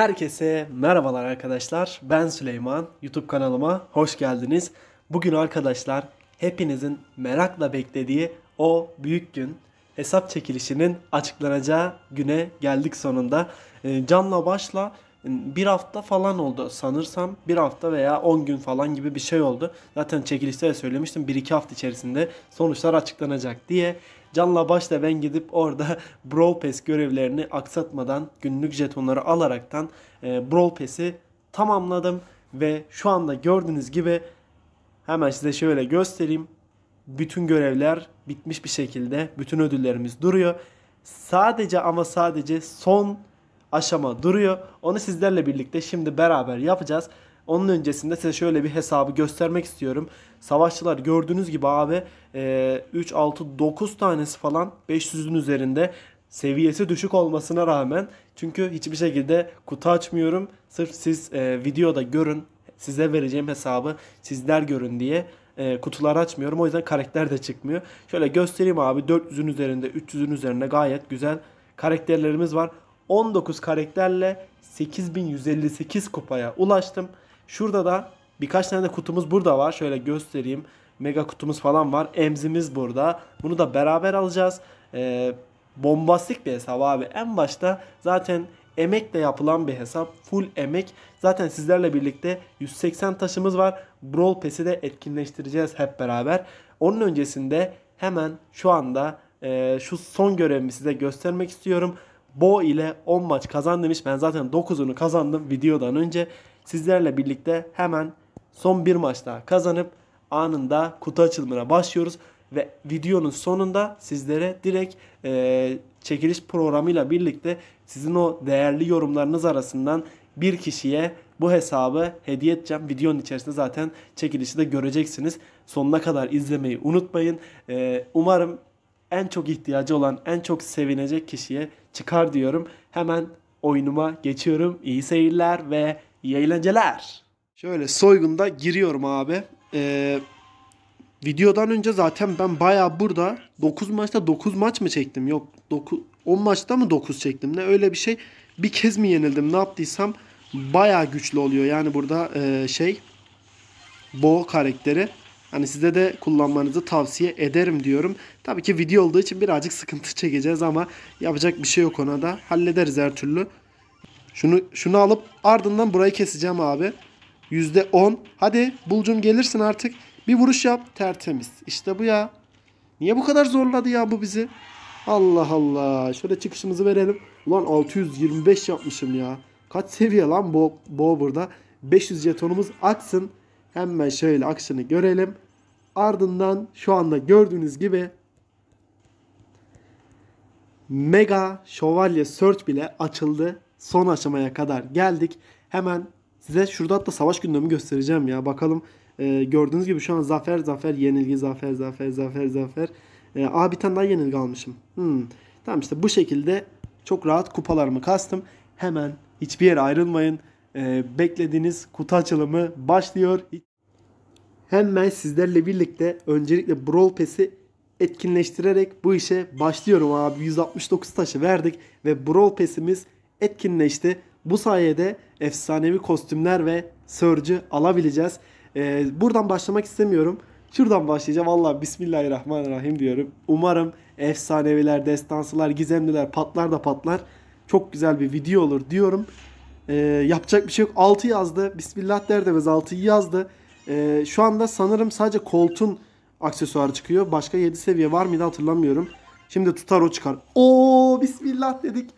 Herkese merhabalar arkadaşlar. Ben Süleyman. YouTube kanalıma hoş geldiniz. Bugün arkadaşlar hepinizin merakla beklediği o büyük gün hesap çekilişinin açıklanacağı güne geldik sonunda. Ee, canla başla bir hafta falan oldu sanırsam. Bir hafta veya 10 gün falan gibi bir şey oldu. Zaten çekilişte de söylemiştim 1-2 hafta içerisinde sonuçlar açıklanacak diye. Canla başla ben gidip orada Brawl Pass görevlerini aksatmadan günlük jetonları alaraktan e, Brawl Pass'i tamamladım. Ve şu anda gördüğünüz gibi hemen size şöyle göstereyim. Bütün görevler bitmiş bir şekilde. Bütün ödüllerimiz duruyor. Sadece ama sadece son aşama duruyor. Onu sizlerle birlikte şimdi beraber yapacağız. Onun öncesinde size şöyle bir hesabı göstermek istiyorum. Savaşçılar gördüğünüz gibi abi 3, 6, 9 tanesi falan 500'ün üzerinde seviyesi düşük olmasına rağmen. Çünkü hiçbir şekilde kutu açmıyorum. Sırf siz e, videoda görün size vereceğim hesabı sizler görün diye e, kutular açmıyorum. O yüzden karakter de çıkmıyor. Şöyle göstereyim abi 400'ün üzerinde 300'ün üzerinde gayet güzel karakterlerimiz var. 19 karakterle 8158 kupaya ulaştım. Şurada da birkaç tane de kutumuz burada var. Şöyle göstereyim. Mega kutumuz falan var. Emzimiz burada. Bunu da beraber alacağız. Ee, bombastik bir hesap abi. En başta zaten emekle yapılan bir hesap. Full emek. Zaten sizlerle birlikte 180 taşımız var. Brawl Pass'i de etkinleştireceğiz hep beraber. Onun öncesinde hemen şu anda e, şu son görevimi size göstermek istiyorum. Bo ile 10 maç kazan demiş. Ben zaten 9'unu kazandım videodan önce. Sizlerle birlikte hemen son bir maç daha kazanıp anında kutu açılımına başlıyoruz. Ve videonun sonunda sizlere direkt e, çekiliş programıyla birlikte sizin o değerli yorumlarınız arasından bir kişiye bu hesabı hediye edeceğim. Videonun içerisinde zaten çekilişi de göreceksiniz. Sonuna kadar izlemeyi unutmayın. Ee, umarım en çok ihtiyacı olan, en çok sevinecek kişiye çıkar diyorum. Hemen oyunuma geçiyorum. İyi seyirler ve iyi eğlenceler. Şöyle soygunda giriyorum abi. Ee, videodan önce zaten ben baya burada 9 maçta 9 maç mı çektim? Yok 9, 10 maçta mı 9 çektim? Ne öyle bir şey. Bir kez mi yenildim ne yaptıysam baya güçlü oluyor. Yani burada e, şey Bo karakteri Hani size de kullanmanızı tavsiye ederim diyorum. Tabii ki video olduğu için birazcık sıkıntı çekeceğiz ama yapacak bir şey yok ona da. Hallederiz her türlü. Şunu şunu alıp ardından burayı keseceğim abi. %10. Hadi Bulcum gelirsin artık. Bir vuruş yap. Tertemiz. İşte bu ya. Niye bu kadar zorladı ya bu bizi? Allah Allah. Şöyle çıkışımızı verelim. Ulan 625 yapmışım ya. Kaç seviye lan bu, bu burada? 500 jetonumuz aksın. Hemen şöyle akışını görelim. Ardından şu anda gördüğünüz gibi Mega Şövalye Search bile açıldı. Son aşamaya kadar geldik. Hemen size şurada da savaş gündemi göstereceğim ya. Bakalım e, gördüğünüz gibi şu an zafer zafer yenilgi zafer zafer zafer zafer. E, aa bir tane daha yenilgi almışım. Hmm. Tamam işte bu şekilde çok rahat kupalarımı kastım. Hemen hiçbir yere ayrılmayın e, beklediğiniz kutu açılımı başlıyor. Hemen sizlerle birlikte öncelikle Brawl Pass'i etkinleştirerek bu işe başlıyorum abi. 169 taşı verdik ve Brawl Pass'imiz etkinleşti. Bu sayede efsanevi kostümler ve Surge'ı alabileceğiz. Ee, buradan başlamak istemiyorum. Şuradan başlayacağım. Allah Bismillahirrahmanirrahim diyorum. Umarım efsaneviler, destansılar, gizemliler patlar da patlar. Çok güzel bir video olur diyorum. E, yapacak bir şey yok. 6 yazdı. Bismillah der demez 6'yı yazdı. E, şu anda sanırım sadece koltun aksesuarı çıkıyor. Başka 7 seviye var mıydı hatırlamıyorum. Şimdi tutar o çıkar. Oo bismillah dedik.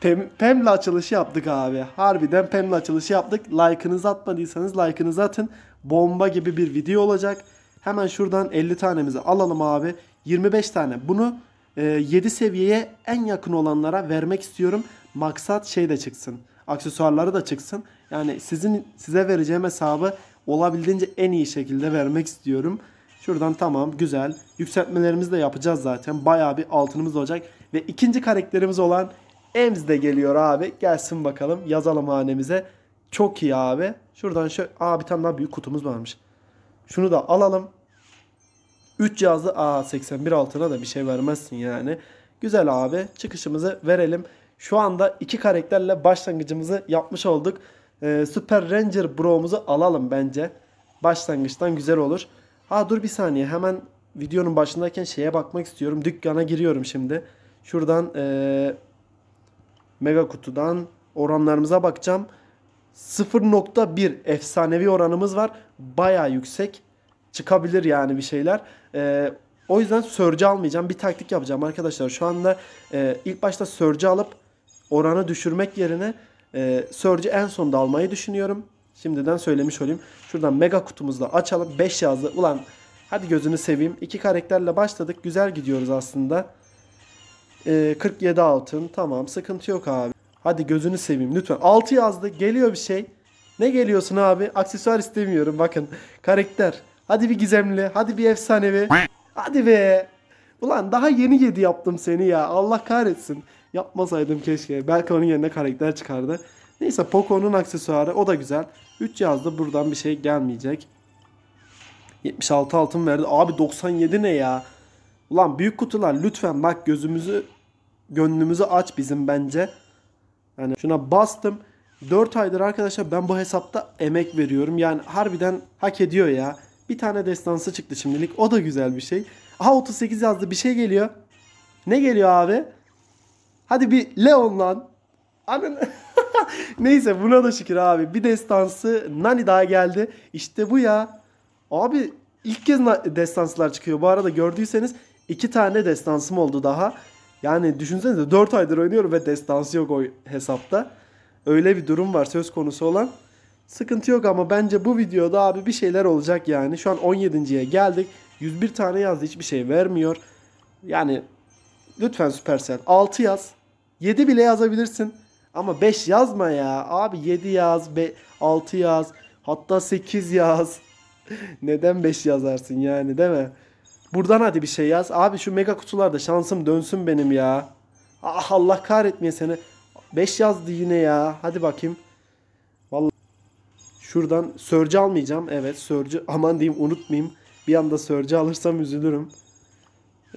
Pem, Pem'le açılışı yaptık abi. Harbiden Pem'le açılışı yaptık. Like'ınızı atmadıysanız like'ınızı atın. Bomba gibi bir video olacak. Hemen şuradan 50 tanemizi alalım abi. 25 tane. Bunu e, 7 seviyeye en yakın olanlara vermek istiyorum. Maksat şey de çıksın. Aksesuarları da çıksın. Yani sizin size vereceğim hesabı olabildiğince en iyi şekilde vermek istiyorum. Şuradan tamam güzel. Yükseltmelerimizi de yapacağız zaten. Bayağı bir altınımız olacak. Ve ikinci karakterimiz olan Ems de geliyor abi. Gelsin bakalım yazalım hanemize. Çok iyi abi. Şuradan şöyle. Aa bir tane daha büyük kutumuz varmış. Şunu da alalım. 3 yazdı. Aa 81 altına da bir şey vermezsin yani. Güzel abi. Çıkışımızı verelim. Şu anda iki karakterle başlangıcımızı yapmış olduk. Ee, Super Ranger Bro'muzu alalım bence. Başlangıçtan güzel olur. Ha dur bir saniye hemen videonun başındayken şeye bakmak istiyorum. Dükkana giriyorum şimdi. Şuradan ee, mega kutudan oranlarımıza bakacağım. 0.1 efsanevi oranımız var. Baya yüksek. Çıkabilir yani bir şeyler. Ee, o yüzden Sörcü almayacağım. Bir taktik yapacağım arkadaşlar. Şu anda e, ilk başta Sörcü alıp oranı düşürmek yerine e, Surge'i en son dalmayı düşünüyorum. Şimdiden söylemiş olayım. Şuradan mega kutumuzla açalım. 5 yazdı. Ulan hadi gözünü seveyim. İki karakterle başladık. Güzel gidiyoruz aslında. E, 47 altın. Tamam sıkıntı yok abi. Hadi gözünü seveyim lütfen. 6 yazdı. Geliyor bir şey. Ne geliyorsun abi? Aksesuar istemiyorum bakın. Karakter. Hadi bir gizemli. Hadi bir efsanevi. Hadi be. Ulan daha yeni yedi yaptım seni ya. Allah kahretsin. Yapmasaydım keşke. Belki onun yerine karakter çıkardı. Neyse Poco'nun aksesuarı o da güzel. 3 yazdı buradan bir şey gelmeyecek. 76 altın verdi. Abi 97 ne ya? Ulan büyük kutular lütfen bak gözümüzü gönlümüzü aç bizim bence. Yani şuna bastım. 4 aydır arkadaşlar ben bu hesapta emek veriyorum. Yani harbiden hak ediyor ya. Bir tane destansı çıktı şimdilik. O da güzel bir şey. Aha 38 yazdı. Bir şey geliyor. Ne geliyor abi? Hadi bir Leon lan. Anın... Neyse buna da şükür abi. Bir destansı Nani daha geldi. İşte bu ya. Abi ilk kez destanslar çıkıyor. Bu arada gördüyseniz iki tane destansım oldu daha. Yani düşünsenize 4 aydır oynuyorum ve destansı yok o hesapta. Öyle bir durum var söz konusu olan. Sıkıntı yok ama bence bu videoda abi bir şeyler olacak yani. Şu an 17.ye geldik. 101 tane yazdı hiçbir şey vermiyor. Yani lütfen Supercell 6 yaz. 7 bile yazabilirsin. Ama 5 yazma ya. Abi 7 yaz, 6 yaz, hatta 8 yaz. Neden 5 yazarsın yani değil mi? Buradan hadi bir şey yaz. Abi şu mega kutularda şansım dönsün benim ya. Ah Allah kahretmeye seni. 5 yazdı yine ya. Hadi bakayım. Vallahi şuradan sörcü almayacağım. Evet sörcü aman diyeyim unutmayayım. Bir anda sörcü alırsam üzülürüm.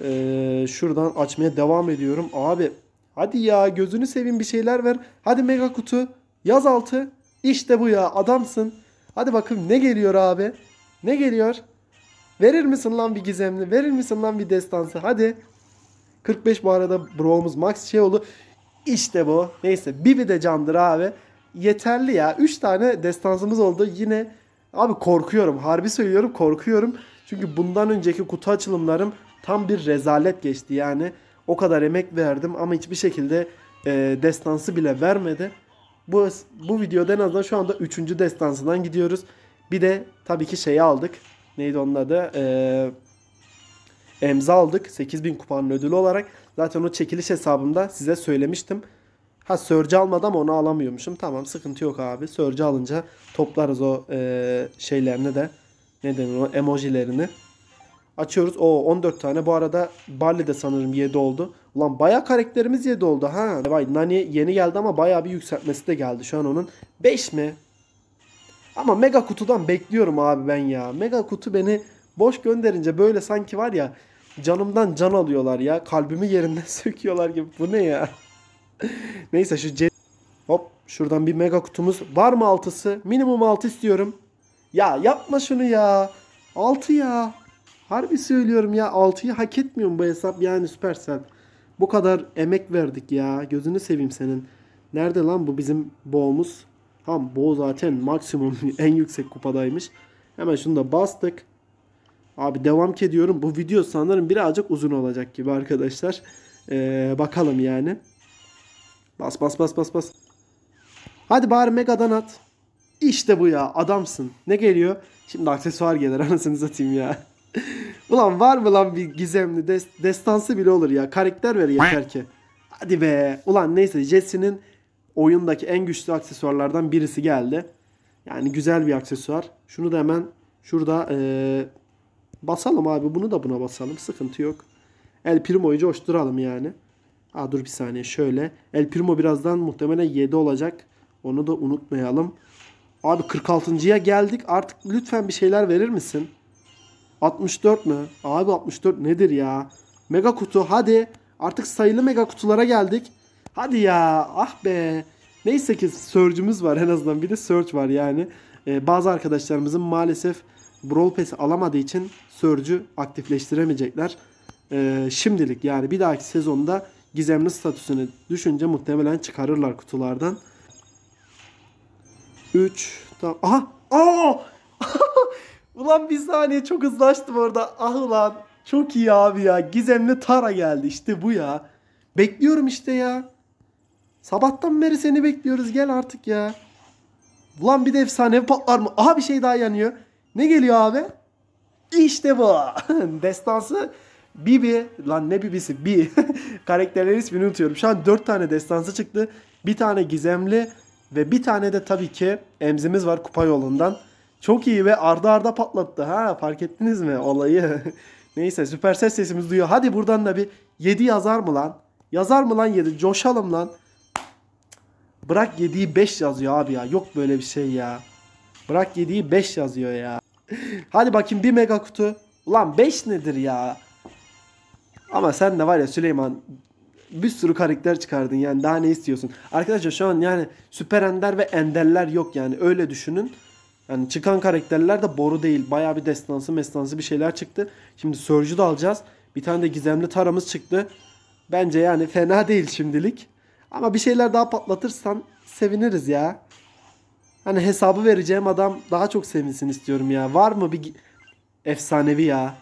Ee, şuradan açmaya devam ediyorum. Abi Hadi ya gözünü sevin bir şeyler ver. Hadi mega kutu. Yaz altı. İşte bu ya adamsın. Hadi bakalım ne geliyor abi. Ne geliyor? Verir misin lan bir gizemli? Verir misin lan bir destansı? Hadi. 45 bu arada bro'umuz max şey oldu. İşte bu. Neyse Bibi de candır abi. Yeterli ya. 3 tane destansımız oldu. Yine abi korkuyorum. Harbi söylüyorum korkuyorum. Çünkü bundan önceki kutu açılımlarım tam bir rezalet geçti yani. O kadar emek verdim ama hiçbir şekilde e, destansı bile vermedi. Bu, bu videoda en azından şu anda 3. destansından gidiyoruz. Bir de tabii ki şeyi aldık. Neydi onun adı? Eee... Emza aldık 8000 kupanın ödülü olarak. Zaten o çekiliş hesabımda size söylemiştim. Ha Surge almadım onu alamıyormuşum. Tamam sıkıntı yok abi. Surge alınca toplarız o e, şeylerini de. Ne denir o emojilerini. Açıyoruz. O 14 tane. Bu arada Barley de sanırım 7 oldu. Ulan baya karakterimiz 7 oldu ha. Vay Nani yeni geldi ama baya bir yükseltmesi de geldi. Şu an onun 5 mi? Ama mega kutudan bekliyorum abi ben ya. Mega kutu beni boş gönderince böyle sanki var ya canımdan can alıyorlar ya. Kalbimi yerinden söküyorlar gibi. Bu ne ya? Neyse şu C... Hop şuradan bir mega kutumuz. Var mı altısı? Minimum altı istiyorum. Ya yapma şunu ya. Altı ya. Harbi söylüyorum ya 6'yı hak etmiyor mu bu hesap? Yani Supercell. Bu kadar emek verdik ya. Gözünü seveyim senin. Nerede lan bu bizim boğumuz? Tam boğ zaten maksimum en yüksek kupadaymış. Hemen şunu da bastık. Abi devam ki Bu video sanırım birazcık uzun olacak gibi arkadaşlar. Ee, bakalım yani. Bas bas bas bas bas. Hadi bari Mega'dan at. İşte bu ya adamsın. Ne geliyor? Şimdi aksesuar gelir anasını satayım ya. Ulan var mı lan bir gizemli des destansı bile olur ya. Karakter ver yeter ki. Hadi be. Ulan neyse Jesse'nin oyundaki en güçlü aksesuarlardan birisi geldi. Yani güzel bir aksesuar. Şunu da hemen şurada ee, basalım abi. Bunu da buna basalım. Sıkıntı yok. El Primo'yu coşturalım yani. Aa dur bir saniye şöyle. El Primo birazdan muhtemelen 7 olacak. Onu da unutmayalım. Abi 46.ya geldik. Artık lütfen bir şeyler verir misin? 64 mü? Abi 64 nedir ya? Mega kutu hadi. Artık sayılı mega kutulara geldik. Hadi ya ah be. Neyse ki Surge'ümüz var en azından. Bir de Surge var yani. Ee, bazı arkadaşlarımızın maalesef Brawl Pass'i alamadığı için Surge'ü aktifleştiremeyecekler. Ee, şimdilik yani bir dahaki sezonda gizemli statüsünü düşünce muhtemelen çıkarırlar kutulardan. 3 tamam. Aha! Aa! Ulan bir saniye çok hızlaştım orada. Ah ulan. Çok iyi abi ya. Gizemli Tara geldi. İşte bu ya. Bekliyorum işte ya. Sabahtan beri seni bekliyoruz. Gel artık ya. Ulan bir de efsane patlar mı? Aha bir şey daha yanıyor. Ne geliyor abi? İşte bu. Destansı Bibi. Lan ne Bibisi? Bi. Karakterlerin ismini unutuyorum. Şu an 4 tane destansı çıktı. Bir tane gizemli ve bir tane de tabii ki emzimiz var kupa yolundan. Çok iyi ve arda arda patlattı ha fark ettiniz mi olayı? Neyse süper ses sesimiz duyuyor. Hadi buradan da bir 7 yazar mı lan? Yazar mı lan 7? Coşalım lan. Bırak 7'yi 5 yazıyor abi ya. Yok böyle bir şey ya. Bırak 7'yi 5 yazıyor ya. Hadi bakayım bir mega kutu. Ulan 5 nedir ya? Ama sen de var ya Süleyman bir sürü karakter çıkardın yani daha ne istiyorsun? Arkadaşlar şu an yani süper ender ve enderler yok yani öyle düşünün. Yani çıkan karakterler de boru değil. Baya bir destansı mestansı bir şeyler çıktı. Şimdi Surge'u da alacağız. Bir tane de gizemli taramız çıktı. Bence yani fena değil şimdilik. Ama bir şeyler daha patlatırsan seviniriz ya. Hani hesabı vereceğim adam daha çok sevinsin istiyorum ya. Var mı bir efsanevi ya?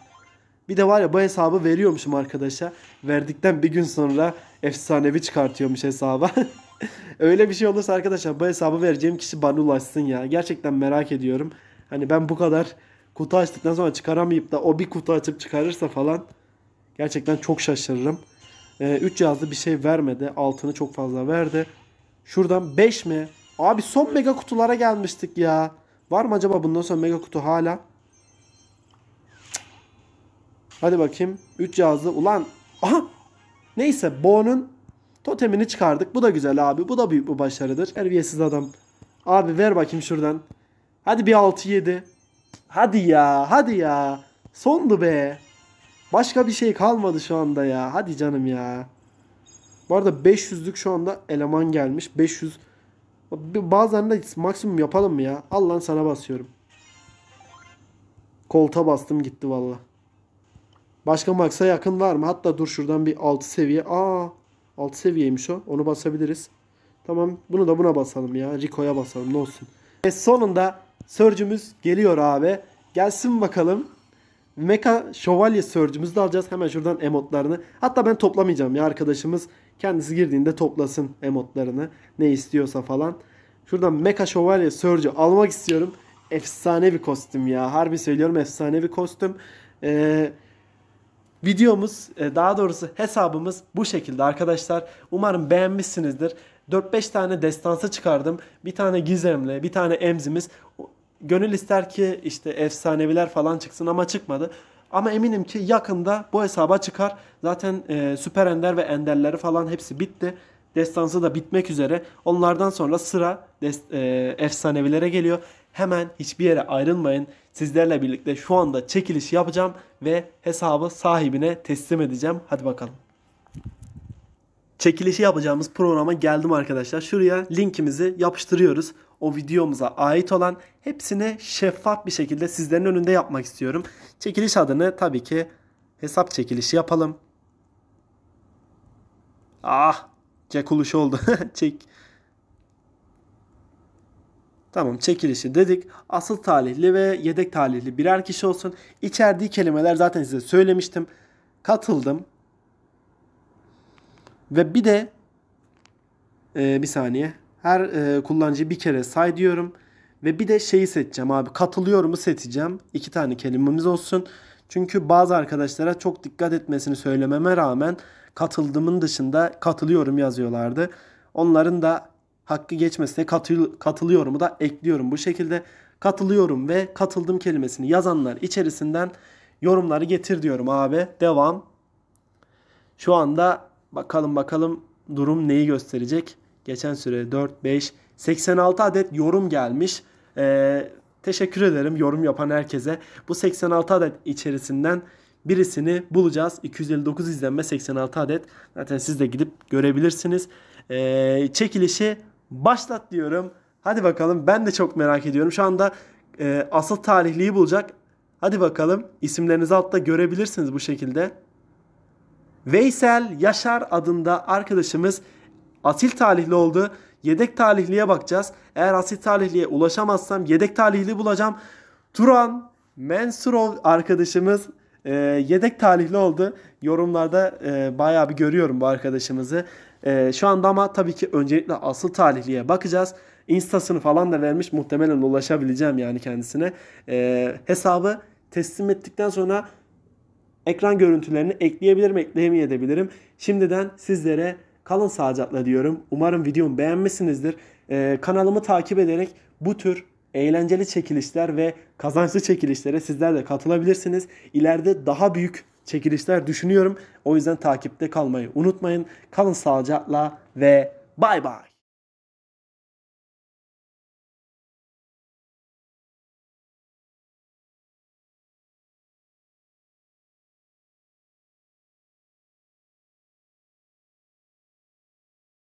Bir de var ya bu hesabı veriyormuşum arkadaşa. Verdikten bir gün sonra efsanevi çıkartıyormuş hesaba. Öyle bir şey olursa arkadaşlar bu hesabı vereceğim kişi bana ulaşsın ya. Gerçekten merak ediyorum. Hani ben bu kadar kutu açtıktan sonra çıkaramayıp da o bir kutu açıp çıkarırsa falan gerçekten çok şaşırırım. 3 ee, yazdı bir şey vermedi. Altını çok fazla verdi. Şuradan 5 mi? Abi son mega kutulara gelmiştik ya. Var mı acaba bundan sonra mega kutu hala? Hadi bakayım. 3 yazdı. Ulan. Aha. Neyse Bo'nun Totemini çıkardık. Bu da güzel abi. Bu da büyük bir başarıdır. Terbiyesiz adam. Abi ver bakayım şuradan. Hadi bir 6-7. Hadi ya. Hadi ya. Sondu be. Başka bir şey kalmadı şu anda ya. Hadi canım ya. Bu arada 500'lük şu anda eleman gelmiş. 500. Bazen de maksimum yapalım mı ya? Allah'ın sana basıyorum. Kolta bastım gitti valla. Başka maksa yakın var mı? Hatta dur şuradan bir 6 seviye. Aa 6 seviyeymiş o. Onu basabiliriz. Tamam bunu da buna basalım ya. Rico'ya basalım ne olsun. Ve sonunda Surge'ümüz geliyor abi. Gelsin bakalım. Mecha şövalye Surge'ümüzü de alacağız. Hemen şuradan emotlarını. Hatta ben toplamayacağım ya arkadaşımız. Kendisi girdiğinde toplasın emotlarını. Ne istiyorsa falan. Şuradan Mecha şövalye Surge'ü almak istiyorum. Efsane bir kostüm ya. Harbi söylüyorum efsane bir kostüm. Eee Videomuz e, daha doğrusu hesabımız bu şekilde arkadaşlar. Umarım beğenmişsinizdir. 4-5 tane destansı çıkardım. Bir tane gizemle, bir tane emzimiz. Gönül ister ki işte efsaneviler falan çıksın ama çıkmadı. Ama eminim ki yakında bu hesaba çıkar. Zaten e, süper ender ve enderleri falan hepsi bitti. Destansı da bitmek üzere. Onlardan sonra sıra e, efsanevilere geliyor. Hemen hiçbir yere ayrılmayın. Sizlerle birlikte şu anda çekiliş yapacağım ve hesabı sahibine teslim edeceğim. Hadi bakalım. Çekilişi yapacağımız programa geldim arkadaşlar. Şuraya linkimizi yapıştırıyoruz. O videomuza ait olan hepsini şeffaf bir şekilde sizlerin önünde yapmak istiyorum. Çekiliş adını tabii ki hesap çekilişi yapalım. Ah! Cekuluşu oldu. Çek Tamam çekilişi dedik. Asıl talihli ve yedek talihli birer kişi olsun. İçerdiği kelimeler zaten size söylemiştim. Katıldım. Ve bir de e, bir saniye. Her e, kullanıcıyı bir kere say diyorum. Ve bir de şeyi seçeceğim abi. Katılıyorumu seçeceğim. İki tane kelimemiz olsun. Çünkü bazı arkadaşlara çok dikkat etmesini söylememe rağmen katıldımın dışında katılıyorum yazıyorlardı. Onların da hakkı geçmesine katıl katılıyorumu da ekliyorum. Bu şekilde katılıyorum ve katıldım kelimesini yazanlar içerisinden yorumları getir diyorum abi. Devam. Şu anda bakalım bakalım durum neyi gösterecek. Geçen süre 4, 5, 86 adet yorum gelmiş. Ee, teşekkür ederim yorum yapan herkese. Bu 86 adet içerisinden birisini bulacağız. 259 izlenme 86 adet. Zaten siz de gidip görebilirsiniz. Ee, çekilişi başlat diyorum. Hadi bakalım ben de çok merak ediyorum. Şu anda e, asıl talihliyi bulacak. Hadi bakalım isimlerinizi altta görebilirsiniz bu şekilde. Veysel Yaşar adında arkadaşımız asil talihli oldu. Yedek talihliye bakacağız. Eğer asil talihliye ulaşamazsam yedek talihli bulacağım. Turan Mensurov arkadaşımız e, yedek talihli oldu. Yorumlarda e, bayağı bir görüyorum bu arkadaşımızı. E, şu anda ama tabii ki öncelikle asıl talihliye bakacağız. Instasını falan da vermiş. Muhtemelen ulaşabileceğim yani kendisine. E, hesabı teslim ettikten sonra ekran görüntülerini ekleyebilirim, ekleyemeyebilirim. Şimdiden sizlere kalın sağlıcakla diyorum. Umarım videomu beğenmişsinizdir. Ee, kanalımı takip ederek bu tür eğlenceli çekilişler ve kazançlı çekilişlere sizler de katılabilirsiniz. İleride daha büyük çekilişler düşünüyorum. O yüzden takipte kalmayı unutmayın. Kalın sağlıcakla ve bay bay.